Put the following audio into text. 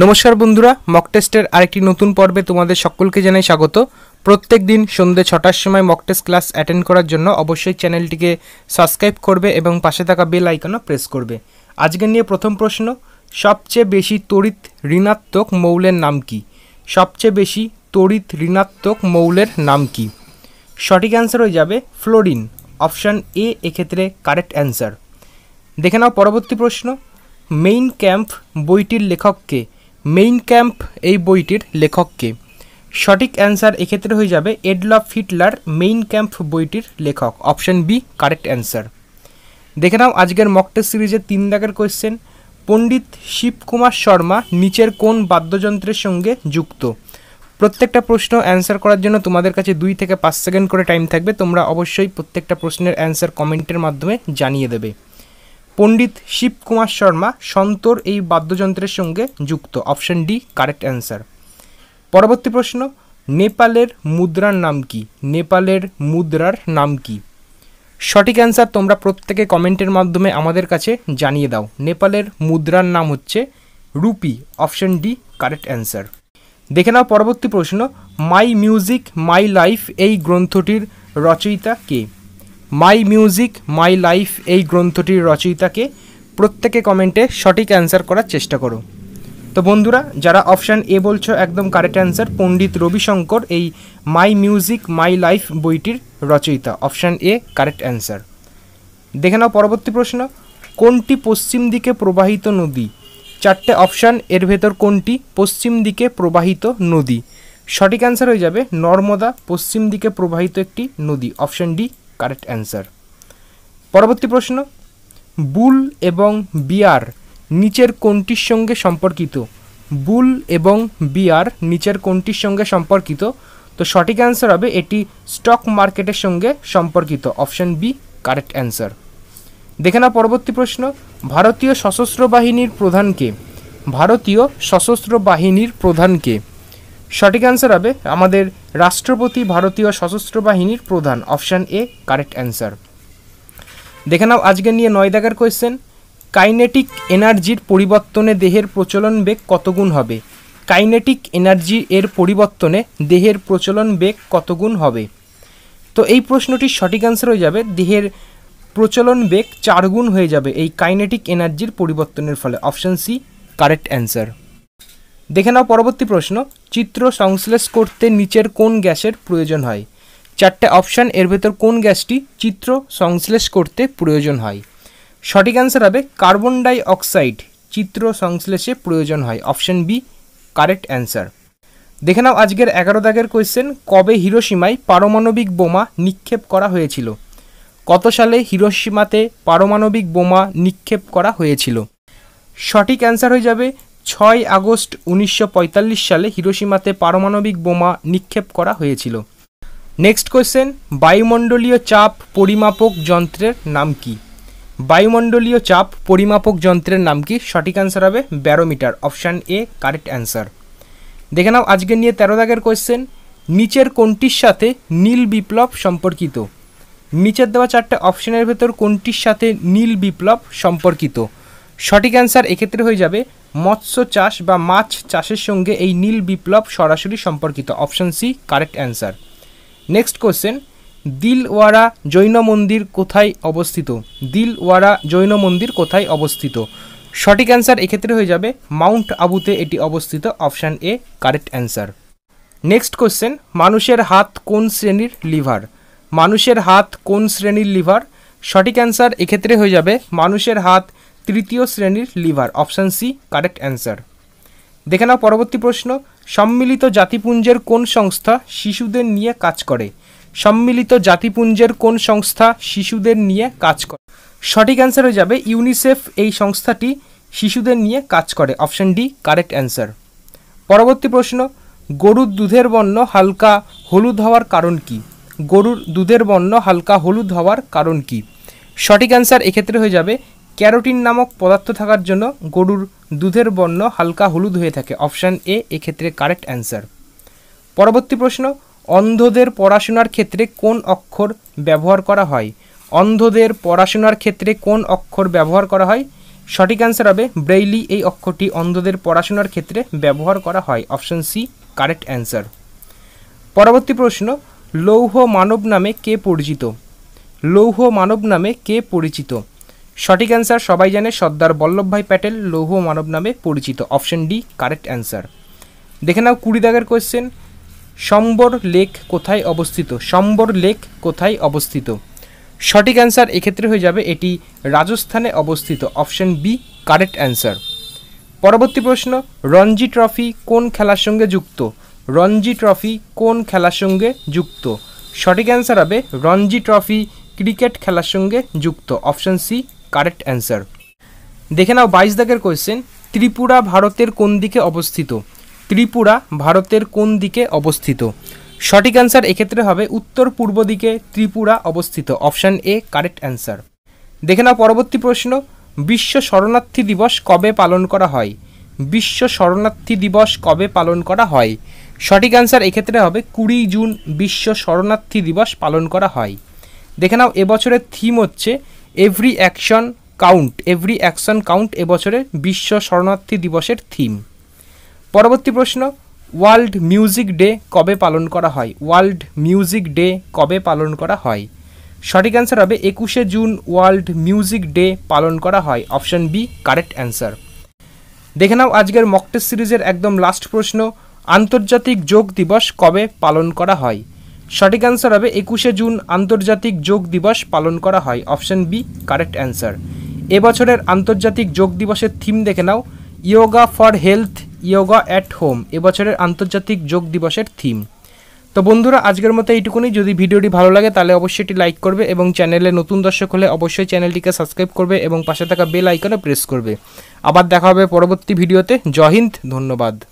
নমস্কার বন্ধুরা মক টেস্টের আরেকটি নতুন পর্বে তোমাদের সকলকে জানাই স্বাগত প্রত্যেক দিন সন্ধ্যে ছটার সময় মক টেস্ট ক্লাস অ্যাটেন্ড করার জন্য অবশ্যই চ্যানেলটিকে সাবস্ক্রাইব করবে এবং পাশে থাকা বেল আইকনও প্রেস করবে আজকে নিয়ে প্রথম প্রশ্ন সবচেয়ে বেশি তড়িৎ ঋণাত্মক মৌলের নাম কি সবচেয়ে বেশি তড়িৎ ঋণাত্মক মৌলের নাম কি সঠিক অ্যান্সার হয়ে যাবে ফ্লোরিন অপশান এ এক্ষেত্রে কারেক্ট অ্যান্সার দেখে নাও পরবর্তী প্রশ্ন মেইন ক্যাম্প বইটির লেখককে মেইন ক্যাম্প এই বইটির লেখককে সঠিক অ্যান্সার এক্ষেত্রে হয়ে যাবে এডলফ হিটলার মেইন ক্যাম্প বইটির লেখক অপশন বি কারেক্ট অ্যান্সার দেখে নাও আজকের মকটেস সিরিজের তিন দাগের কোয়েশ্চেন পণ্ডিত শিবকুমার শর্মা নিচের কোন বাদ্যযন্ত্রের সঙ্গে যুক্ত প্রত্যেকটা প্রশ্ন অ্যান্সার করার জন্য তোমাদের কাছে দুই থেকে পাঁচ সেকেন্ড করে টাইম থাকবে তোমরা অবশ্যই প্রত্যেকটা প্রশ্নের অ্যান্সার কমেন্টের মাধ্যমে জানিয়ে দেবে পণ্ডিত শিবকুমার শর্মা সন্তর এই বাদ্যযন্ত্রের সঙ্গে যুক্ত অপশন ডি কারেক্ট অ্যান্সার পরবর্তী প্রশ্ন নেপালের মুদ্রার নাম কি নেপালের মুদ্রার নাম কি সঠিক অ্যান্সার তোমরা প্রত্যেকে কমেন্টের মাধ্যমে আমাদের কাছে জানিয়ে দাও নেপালের মুদ্রার নাম হচ্ছে rupee option D correct answer দেখে নাও পরবর্তী প্রশ্ন মাই মিউজিক মাই লাইফ এই গ্রন্থটির রচয়িতা কে মাই মিউজিক মাই লাইফ এই গ্রন্থটির রচয়িতাকে প্রত্যেকে কমেন্টে সঠিক অ্যান্সার করার চেষ্টা করো তো বন্ধুরা যারা অপশান এ বলছো একদম কারেক্ট অ্যান্সার পণ্ডিত রবিশঙ্কর এই মাই মিউজিক মাই লাইফ বইটির রচয়িতা অপশান এ কারেক্ট অ্যান্সার দেখে নাও পরবর্তী প্রশ্ন কোনটি পশ্চিম দিকে প্রবাহিত নদী চারটে অপশান এর ভেতর কোনটি পশ্চিম দিকে প্রবাহিত নদী সঠিক অ্যান্সার হয়ে যাবে নর্মদা পশ্চিম দিকে প্রবাহিত একটি নদী অপশান ডি কারেক্ট অ্যান্সার পরবর্তী প্রশ্ন বুল এবং বিয়ার নিচের কোনটির সঙ্গে সম্পর্কিত বুল এবং বিয়ার নিচের কোনটির সঙ্গে সম্পর্কিত তো সঠিক অ্যান্সার হবে এটি স্টক মার্কেটের সঙ্গে সম্পর্কিত অপশন বি কারেক্ট অ্যান্সার দেখে নাও পরবর্তী প্রশ্ন ভারতীয় সশস্ত্র বাহিনীর প্রধানকে ভারতীয় সশস্ত্র বাহিনীর প্রধানকে সঠিক অ্যান্সার হবে আমাদের রাষ্ট্রপতি ভারতীয় সশস্ত্র বাহিনীর প্রধান অপশান এ কারেক্ট অ্যান্সার দেখে নাও আজকে নিয়ে নয় দাগার কোয়েশ্চেন কাইনেটিক এনার্জির পরিবর্তনে দেহের প্রচলন বেগ কতগুণ হবে কাইনেটিক এনার্জি এর পরিবর্তনে দেহের প্রচলন বেগ কতগুণ হবে তো এই প্রশ্নটির সঠিক অ্যান্সার হয়ে যাবে দেহের প্রচলন বেগ চারগুণ হয়ে যাবে এই কাইনেটিক এনার্জির পরিবর্তনের ফলে অপশান সি কারেক্ট অ্যান্সার দেখে নাও পরবর্তী প্রশ্ন চিত্র সংশ্লেষ করতে নিচের কোন গ্যাসের প্রয়োজন হয় চারটে অপশান এর ভেতর কোন গ্যাসটি চিত্র সংশ্লেষ করতে প্রয়োজন হয় সঠিক অ্যান্সার হবে কার্বন ডাই অক্সাইড চিত্র সংশ্লেষে প্রয়োজন হয় অপশান বি কারেক্ট অ্যান্সার দেখে নাও আজকের এগারো দাগের কোয়েশ্চেন কবে হিরোসীমায় পারমাণবিক বোমা নিক্ষেপ করা হয়েছিল কত সালে হিরোসীমাতে পারমাণবিক বোমা নিক্ষেপ করা হয়েছিল সঠিক অ্যান্সার হয়ে যাবে ছয় আগস্ট উনিশশো সালে হিরোসীমাতে পারমাণবিক বোমা নিক্ষেপ করা হয়েছিল নেক্সট কোয়েশ্চেন বায়ুমণ্ডলীয় চাপ পরিমাপক যন্ত্রের নাম কি বায়ুমণ্ডলীয় চাপ পরিমাপক যন্ত্রের নাম কি সঠিক অ্যান্সার হবে barometer option A correct answer দেখে নাও আজকে নিয়ে তেরো দাগের কোয়েশ্চেন নিচের কোনটির সাথে নীল বিপ্লব সম্পর্কিত নিচের দেওয়া চারটে অপশানের ভেতর কোনটির সাথে নীল বিপ্লব সম্পর্কিত সঠিক অ্যান্সার এক্ষেত্রে হয়ে যাবে মৎস্য চাষ বা মাছ চাষের সঙ্গে এই নীল বিপ্লব সরাসরি সম্পর্কিত option C correct answer next question Dilwara Jain মন্দির কোথায় অবস্থিত দিলওয়ারা জৈন মন্দির কোথায় অবস্থিত সঠিক অ্যান্সার এক্ষেত্রে হয়ে যাবে মাউন্ট আবুতে এটি অবস্থিত option A correct answer next question মানুষের হাত কোন শ্রেণীর লিভার মানুষের হাত কোন শ্রেণীর লিভার সঠিক অ্যান্সার এক্ষেত্রে হয়ে যাবে মানুষের হাত তৃতীয় শ্রেণীর lever option C correct answer দেখে নাও পরবর্তী প্রশ্ন সম্মিলিত জাতিপুঞ্জের কোন সংস্থা শিশুদের নিয়ে কাজ করে সম্মিলিত জাতিপুঞ্জের কোন সংস্থা শিশুদের নিয়ে কাজ করে সঠিক অ্যান্সার হয়ে যাবে ইউনিসেফ এই সংস্থাটি শিশুদের নিয়ে কাজ করে অপশান ডি কারেক্ট অ্যান্সার পরবর্তী প্রশ্ন গরুর দুধের বর্ণ হালকা হলুদ হওয়ার কারণ কি গরুর দুধের বর্ণ হালকা হলুদ হওয়ার কারণ কি সঠিক অ্যান্সার এক্ষেত্রে হয়ে যাবে ক্যারোটিন নামক পদার্থ থাকার জন্য গরুর দুধের বর্ণ হালকা হলুদ হয়ে থাকে অপশান এ এক্ষেত্রে কারেক্ট অ্যান্সার পরবর্তী প্রশ্ন অন্ধদের পড়াশোনার ক্ষেত্রে কোন অক্ষর ব্যবহার করা হয় অন্ধদের পড়াশোনার ক্ষেত্রে কোন অক্ষর ব্যবহার করা হয় সঠিক অ্যান্সার হবে ব্রেইলি এই অক্ষরটি অন্ধদের পড়াশোনার ক্ষেত্রে ব্যবহার করা হয় অপশান সি কারেক্ট অ্যান্সার পরবর্তী প্রশ্ন লৌহ মানব নামে কে পরিচিত লৌহ মানব নামে কে পরিচিত সঠিক অ্যান্সার সবাই জানে সর্দার বল্লভভাই প্যাটেল লৌহ মানব নামে পরিচিত অপশন ডি কারেক্ট অ্যান্সার দেখে নাও কুড়ি দাগের কোয়েশ্চেন সম্বর লেক কোথায় অবস্থিত সম্বর লেক কোথায় অবস্থিত সঠিক অ্যান্সার এক্ষেত্রে হয়ে যাবে এটি রাজস্থানে অবস্থিত অপশন বি কারেক্ট অ্যান্সার পরবর্তী প্রশ্ন রঞ্জি ট্রফি কোন খেলার সঙ্গে যুক্ত রঞ্জি ট্রফি কোন খেলার সঙ্গে যুক্ত সঠিক অ্যান্সার হবে রঞ্জি ট্রফি ক্রিকেট খেলার সঙ্গে যুক্ত অপশন সি কারেক্ট অ্যান্সার দেখে নাও বাইশ দাগের কোয়েশ্চেন ত্রিপুরা ভারতের কোন দিকে অবস্থিত ত্রিপুরা ভারতের কোন দিকে অবস্থিত সঠিক অ্যান্সার এক্ষেত্রে হবে উত্তর পূর্ব দিকে ত্রিপুরা অবস্থিত অপশান এ কারেক্ট অ্যান্সার দেখে নাও পরবর্তী প্রশ্ন বিশ্ব শরণার্থী দিবস কবে পালন করা হয় বিশ্ব শরণার্থী দিবস কবে পালন করা হয় সঠিক অ্যান্সার এক্ষেত্রে হবে কুড়ি জুন বিশ্ব শরণার্থী দিবস পালন করা হয় দেখে নাও এবছরের থিম হচ্ছে every action count every action count এবছরে বিশ্ব শরণার্থী দিবসের থিম পরবর্তী প্রশ্ন ওয়ার্ল্ড মিউজিক ডে কবে পালন করা হয় ওয়ার্ল্ড মিউজিক ডে কবে পালন করা হয় সঠিক অ্যান্সার হবে একুশে জুন ওয়ার্ল্ড মিউজিক ডে পালন করা হয় অপশন বি কারেক্ট অ্যান্সার দেখে নাও আজকের মকটেস্ট সিরিজের একদম লাস্ট প্রশ্ন আন্তর্জাতিক যোগ দিবস কবে পালন করা হয় সঠিক অ্যান্সার হবে একুশে জুন আন্তর্জাতিক যোগ দিবস পালন করা হয় অপশন বি কারেক্ট অ্যান্সার এবছরের আন্তর্জাতিক যোগ দিবসের থিম দেখে নাও yoga for health yoga at home এবছরের আন্তর্জাতিক যোগ দিবসের থিম তো বন্ধুরা আজকের মতো এইটুকুনি যদি ভিডিওটি ভালো লাগে তাহলে অবশ্যই এটি লাইক করবে এবং চ্যানেলে নতুন দর্শক হলে অবশ্যই চ্যানেলটিকে সাবস্ক্রাইব করবে এবং পাশে থাকা বেল আইকনে প্রেস করবে আবার দেখা হবে পরবর্তী ভিডিওতে জয় হিন্দ ধন্যবাদ